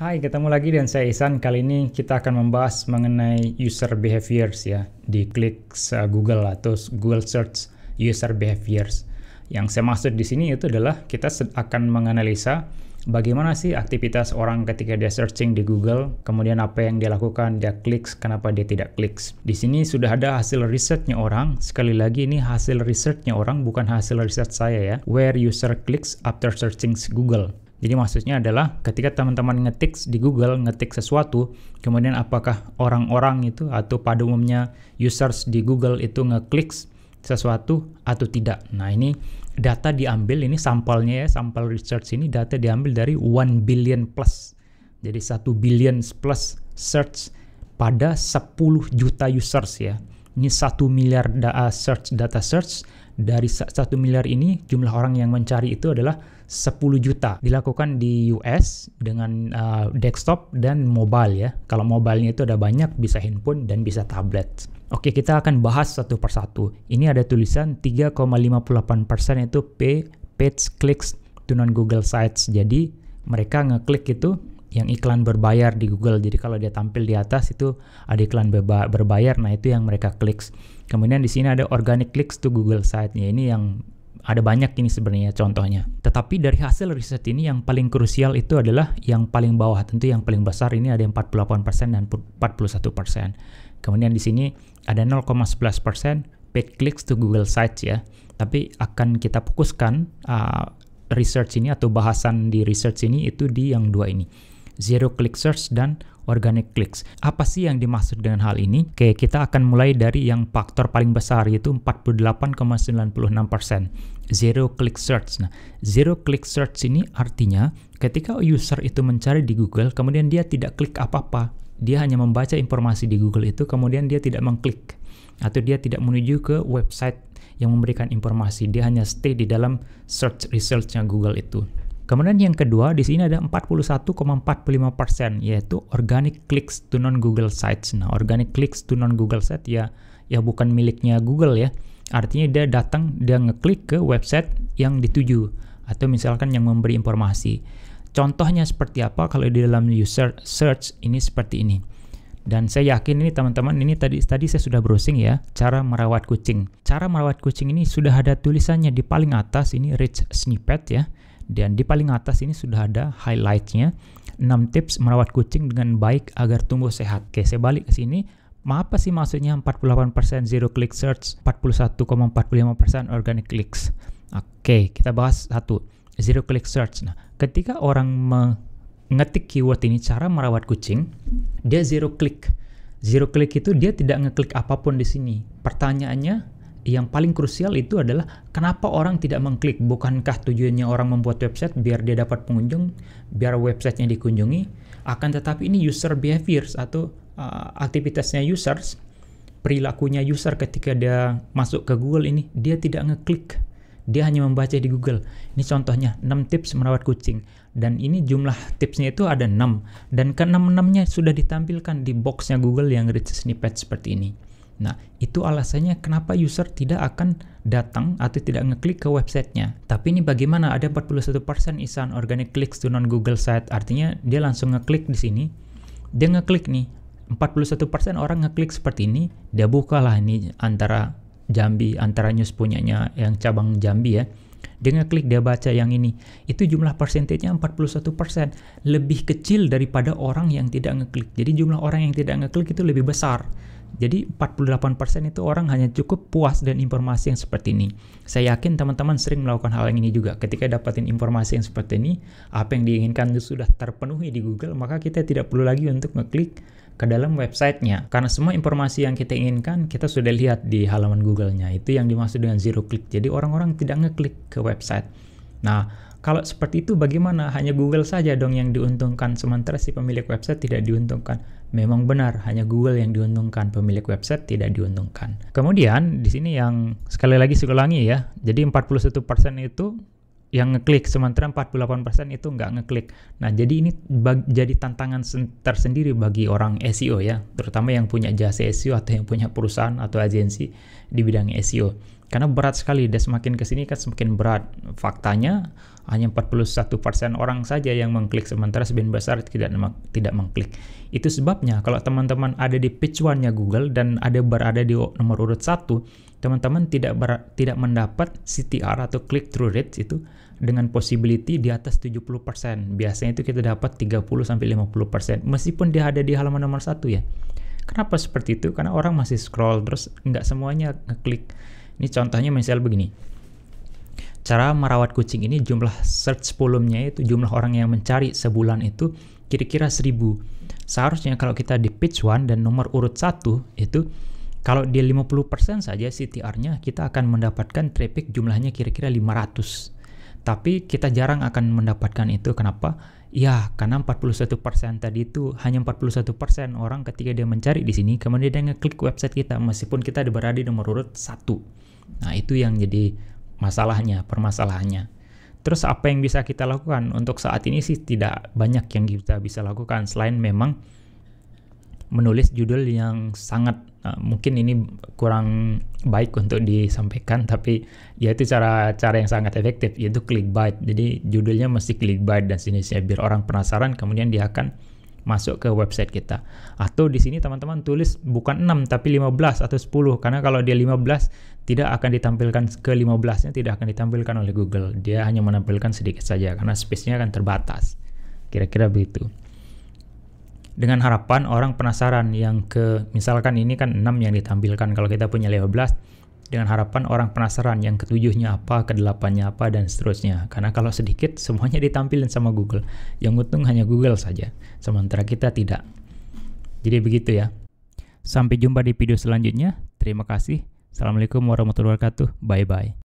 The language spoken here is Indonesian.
Hai, ketemu lagi dengan saya Isan. Kali ini kita akan membahas mengenai user behaviors ya di klik eh, Google atau Google search user behaviors. Yang saya maksud di sini itu adalah kita akan menganalisa bagaimana sih aktivitas orang ketika dia searching di Google, kemudian apa yang dia lakukan, dia klik, kenapa dia tidak klik. Di sini sudah ada hasil risetnya orang. Sekali lagi ini hasil risetnya orang bukan hasil riset saya ya. Where user clicks after searching Google. Jadi maksudnya adalah ketika teman-teman ngetik di Google, ngetik sesuatu, kemudian apakah orang-orang itu atau pada umumnya users di Google itu ngeklik sesuatu atau tidak. Nah ini data diambil, ini sampelnya ya, sampel research ini data diambil dari 1 billion plus. Jadi 1 billion plus search pada 10 juta users ya. Ini satu miliar data eh, search data search dari satu miliar ini jumlah orang yang mencari itu adalah 10 juta dilakukan di US dengan uh, desktop dan mobile ya. Kalau mobilenya itu ada banyak bisa handphone dan bisa tablet. Oke, kita akan bahas satu persatu. Ini ada tulisan 3,58% itu pay page clicks to non Google Sites. Jadi mereka ngeklik itu yang iklan berbayar di Google. Jadi kalau dia tampil di atas itu ada iklan berbayar, nah itu yang mereka klik. Kemudian di sini ada organic clicks to Google site. Ya ini yang ada banyak ini sebenarnya contohnya. Tetapi dari hasil riset ini yang paling krusial itu adalah yang paling bawah. Tentu yang paling besar ini ada 48% dan 41%. Kemudian di sini ada 0,11% paid clicks to Google Sites ya. Tapi akan kita fokuskan uh, research ini atau bahasan di research ini itu di yang dua ini zero click search dan organic clicks. Apa sih yang dimaksud dengan hal ini? Oke, kita akan mulai dari yang faktor paling besar yaitu 48,96%, zero click search. Nah, zero click search ini artinya ketika user itu mencari di Google kemudian dia tidak klik apa-apa. Dia hanya membaca informasi di Google itu kemudian dia tidak mengklik atau dia tidak menuju ke website yang memberikan informasi. Dia hanya stay di dalam search resultsnya Google itu. Kemudian yang kedua, di sini ada 41,45% yaitu organic clicks to non Google Sites. Nah, organic clicks to non Google site ya ya bukan miliknya Google ya. Artinya dia datang dia ngeklik ke website yang dituju atau misalkan yang memberi informasi. Contohnya seperti apa kalau di dalam user search ini seperti ini. Dan saya yakin ini teman-teman ini tadi tadi saya sudah browsing ya cara merawat kucing. Cara merawat kucing ini sudah ada tulisannya di paling atas ini rich snippet ya dan di paling atas ini sudah ada highlightnya. 6 tips merawat kucing dengan baik agar tumbuh sehat. Oke, saya balik ke sini. Apa sih maksudnya 48% zero click search, 41,45% organic clicks? Oke, kita bahas satu. Zero click search. Nah, ketika orang mengetik keyword ini cara merawat kucing, dia zero click. Zero click itu dia tidak ngeklik apapun di sini. Pertanyaannya, yang paling krusial itu adalah kenapa orang tidak mengklik. Bukankah tujuannya orang membuat website biar dia dapat pengunjung, biar websitenya dikunjungi? Akan tetapi ini user behaviors atau uh, aktivitasnya users, perilakunya user ketika dia masuk ke Google ini, dia tidak ngeklik. Dia hanya membaca di Google. Ini contohnya 6 tips merawat kucing. Dan ini jumlah tipsnya itu ada 6. Dan ke 6 nya sudah ditampilkan di boxnya Google yang rich snippet seperti ini. Nah, itu alasannya kenapa user tidak akan datang atau tidak ngeklik ke websitenya. Tapi ini bagaimana? Ada 41% isan organic clicks to non-Google site. Artinya dia langsung ngeklik di sini. Dia ngeklik nih. 41% orang ngeklik seperti ini. Dia bukalah ini antara Jambi, antara news punyanya yang cabang Jambi ya. Dia ngeklik, dia baca yang ini. Itu jumlah persentasenya 41%. Lebih kecil daripada orang yang tidak ngeklik. Jadi jumlah orang yang tidak ngeklik itu lebih besar jadi 48% itu orang hanya cukup puas dengan informasi yang seperti ini. Saya yakin teman-teman sering melakukan hal yang ini juga. Ketika dapatin informasi yang seperti ini, apa yang diinginkan sudah terpenuhi di Google, maka kita tidak perlu lagi untuk ngeklik ke dalam websitenya. Karena semua informasi yang kita inginkan, kita sudah lihat di halaman Google-nya. Itu yang dimaksud dengan zero click. Jadi orang-orang tidak ngeklik ke website. Nah, kalau seperti itu bagaimana? Hanya Google saja dong yang diuntungkan, sementara si pemilik website tidak diuntungkan. Memang benar, hanya Google yang diuntungkan, pemilik website tidak diuntungkan. Kemudian, di sini yang sekali lagi saya ulangi ya, jadi 41% itu yang ngeklik, sementara 48% itu nggak ngeklik. Nah, jadi ini bag, jadi tantangan tersendiri bagi orang SEO ya, terutama yang punya jasa SEO atau yang punya perusahaan atau agensi di bidang SEO karena berat sekali dan semakin ke sini kan semakin berat. Faktanya hanya 41% orang saja yang mengklik sementara sebagian besar tidak tidak mengklik. Itu sebabnya kalau teman-teman ada di page one Google dan ada berada di nomor urut satu, teman-teman tidak ber, tidak mendapat CTR atau click through rate itu dengan possibility di atas 70%. Biasanya itu kita dapat 30 sampai 50% meskipun dia ada di halaman nomor satu ya. Kenapa seperti itu? Karena orang masih scroll terus nggak semuanya ngeklik. Ini contohnya misalnya begini. Cara merawat kucing ini jumlah search volume-nya itu jumlah orang yang mencari sebulan itu kira-kira seribu. Seharusnya kalau kita di page one dan nomor urut satu itu kalau di 50% saja CTR-nya kita akan mendapatkan traffic jumlahnya kira-kira 500. Tapi kita jarang akan mendapatkan itu kenapa? Ya, karena 41% tadi itu hanya 41% orang ketika dia mencari di sini kemudian dia ngeklik website kita meskipun kita berada di nomor urut satu. Nah, itu yang jadi masalahnya, permasalahannya. Terus apa yang bisa kita lakukan? Untuk saat ini sih tidak banyak yang kita bisa lakukan selain memang menulis judul yang sangat uh, mungkin ini kurang baik untuk disampaikan tapi ya itu cara cara yang sangat efektif yaitu clickbait. Jadi judulnya mesti clickbait dan sini saya biar orang penasaran kemudian dia akan masuk ke website kita. Atau di sini teman-teman tulis bukan 6 tapi 15 atau 10 karena kalau dia 15 tidak akan ditampilkan ke 15-nya tidak akan ditampilkan oleh Google. Dia hanya menampilkan sedikit saja karena space-nya akan terbatas. Kira-kira begitu. Dengan harapan orang penasaran yang ke misalkan ini kan 6 yang ditampilkan kalau kita punya 15 dengan harapan orang penasaran yang ketujuhnya apa, kedelapannya apa, dan seterusnya. Karena kalau sedikit, semuanya ditampilin sama Google. Yang untung hanya Google saja, sementara kita tidak. Jadi begitu ya. Sampai jumpa di video selanjutnya. Terima kasih. Assalamualaikum warahmatullahi wabarakatuh. Bye-bye.